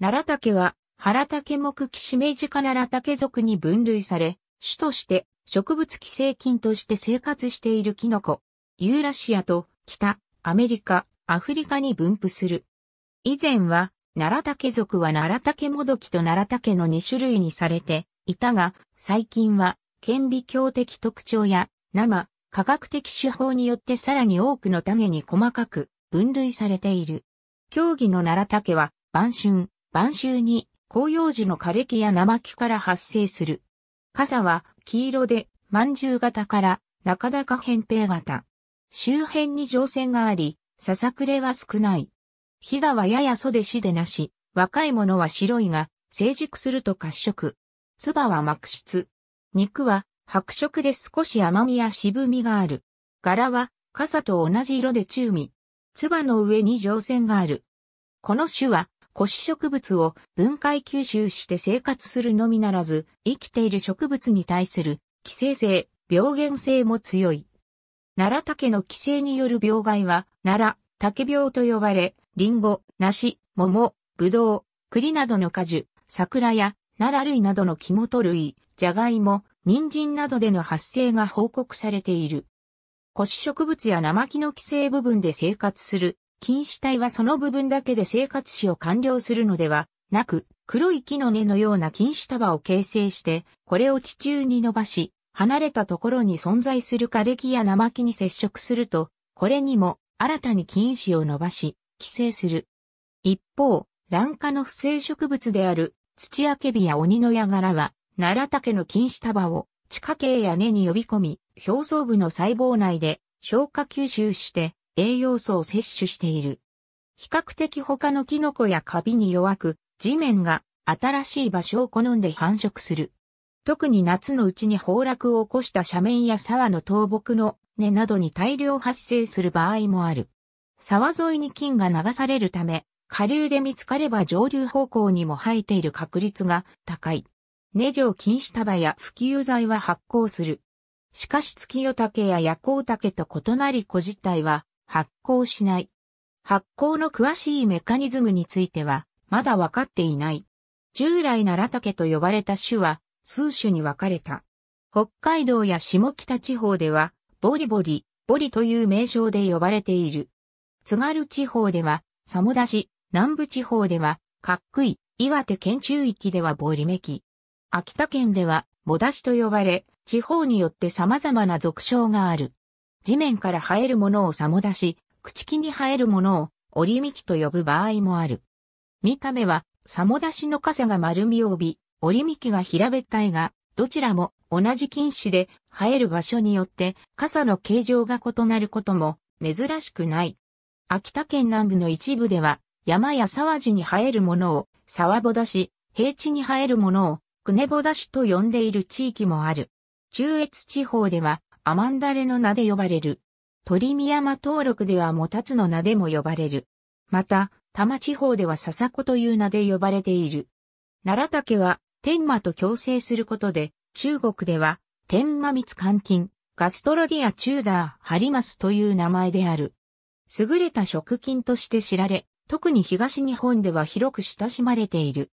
奈良竹は、原竹目木しめじか奈良竹属に分類され、種として植物寄生菌として生活しているキノコ。ユーラシアと北、アメリカ、アフリカに分布する。以前は、奈良竹属は奈良竹もどきと奈良竹の2種類にされていたが、最近は、顕微鏡的特徴や生、科学的手法によってさらに多くの種に細かく分類されている。競技の奈良竹は、晩春、晩秋に広葉樹の枯れ木や生木から発生する。傘は黄色で、饅頭型から中高扁平型。周辺に乗船があり、ささくれは少ない。ヒがはやや袖しでなし、若いものは白いが、成熟すると褐色。つばは膜質。肉は白色で少し甘みや渋みがある。柄は傘と同じ色で中身。つばの上に乗船がある。この種は古植物を分解吸収して生活するのみならず、生きている植物に対する寄生性、病原性も強い。奈良竹の寄生による病害は、奈良竹病と呼ばれ、リンゴ、梨、桃、ブドウ、栗などの果樹、桜や奈良類などの肝取類、ジャガイモ、人参などでの発生が報告されている。古植物や生木の寄生部分で生活する菌糸体はその部分だけで生活史を完了するのではなく、黒い木の根のような菌糸束を形成して、これを地中に伸ばし、離れたところに存在する枯れ木や生木に接触すると、これにも新たに菌糸を伸ばし、寄生する。一方、卵化の不正植物である土アケビや鬼の矢柄は、奈良竹の菌糸束を地下茎や根に呼び込み、表層部の細胞内で消化吸収して、栄養素を摂取している。比較的他のキノコやカビに弱く、地面が新しい場所を好んで繁殖する。特に夏のうちに崩落を起こした斜面や沢の倒木の根などに大量発生する場合もある。沢沿いに菌が流されるため、下流で見つかれば上流方向にも生えている確率が高い。根性菌糸束や不給剤は発酵する。しかし月夜竹や夜光竹と異なり小実体は発行しない。発行の詳しいメカニズムについては、まだ分かっていない。従来奈良竹と呼ばれた種は、数種に分かれた。北海道や下北地方では、ボリボリ、ボリという名称で呼ばれている。津軽地方では、サモダシ、南部地方では、かっこい、岩手県中域ではボリメキ。秋田県では、モダシと呼ばれ、地方によって様々な俗称がある。地面から生えるものをサモダし、朽木に生えるものを折り幹と呼ぶ場合もある。見た目は、サモダシの傘が丸みを帯び、折り幹が平べったいが、どちらも同じ菌種で生える場所によって傘の形状が異なることも珍しくない。秋田県南部の一部では、山や沢地に生えるものを沢ぼだし、平地に生えるものをくねぼだしと呼んでいる地域もある。中越地方ではアマンダレの名で呼ばれる。鳥見山登録ではもたつの名でも呼ばれる。また、多摩地方では笹子という名で呼ばれている。奈良竹は天馬と共生することで、中国では天馬蜜監禁、ガストロディアチューダーハリマスという名前である。優れた食菌として知られ、特に東日本では広く親しまれている。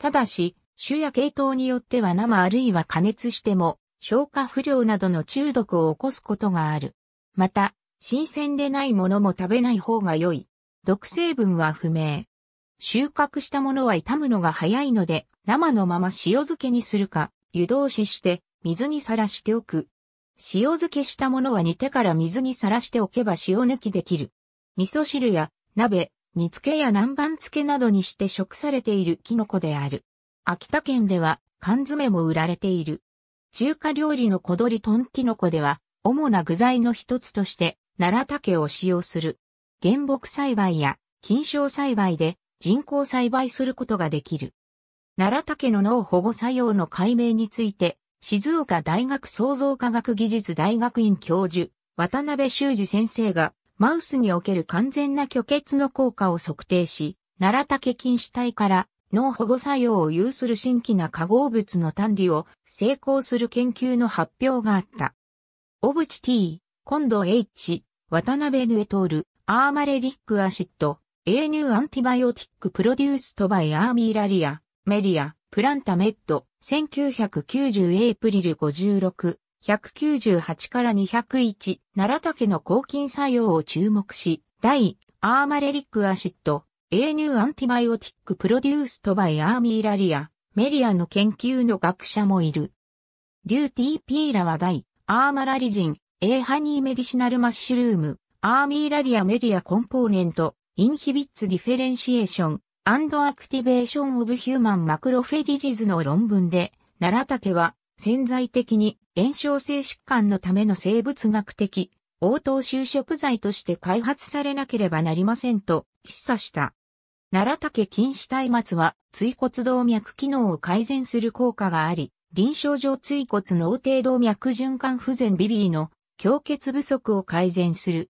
ただし、種や系統によっては生あるいは加熱しても消化不良などの中毒を起こすことがある。また、新鮮でないものも食べない方が良い。毒成分は不明。収穫したものは傷むのが早いので、生のまま塩漬けにするか、湯通しして水にさらしておく。塩漬けしたものは煮てから水にさらしておけば塩抜きできる。味噌汁や鍋、煮付けや南蛮漬けなどにして食されているキノコである。秋田県では缶詰も売られている。中華料理の小鳥トンキノコでは、主な具材の一つとして、奈良竹を使用する。原木栽培や菌床栽培で人工栽培することができる。奈良竹の脳保護作用の解明について、静岡大学創造科学技術大学院教授、渡辺修二先生が、マウスにおける完全な虚血の効果を測定し、奈良竹菌死体から脳保護作用を有する新規な化合物の単理を成功する研究の発表があった。小渕 T、今度 H、渡辺ヌエトール、アーマレリックアシッド、A ニューアンティバイオティックプロデューストバイアーミーラリア、メリア、プランタメッド、1990エイプリル56、198から201、奈良竹の抗菌作用を注目し、第、アーマレリックアシッド、A New Antibiotic Produced by Armillaria メリアの研究の学者もいる。リューティーピーラは大、アーマラリジン、A ハニーメディシナルマッシュルーム、アーミーラリアメリアコンポーネント、インヒビッツディフェレンシエーション、アンドアクティベーションオブヒューマンマクロフェリジズの論文で、奈良竹は潜在的に炎症性疾患のための生物学的、応答就食剤として開発されなければなりませんと示唆した。奈良竹菌糸体末は、椎骨動脈機能を改善する効果があり、臨床上椎骨脳底動脈循環不全ビーの強血不足を改善する。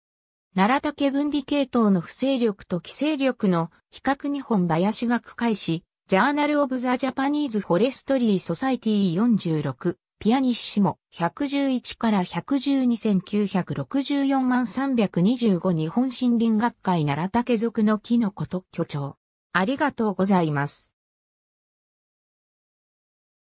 奈良竹分離系統の不正力と寄生力の比較日本林学会誌、ジャーナルオブザジャパニーズフォレストリーソサイティ46ピアニッシモ、111から112,964万325日本森林学会奈良竹属の木のこと、巨長。ありがとうございます。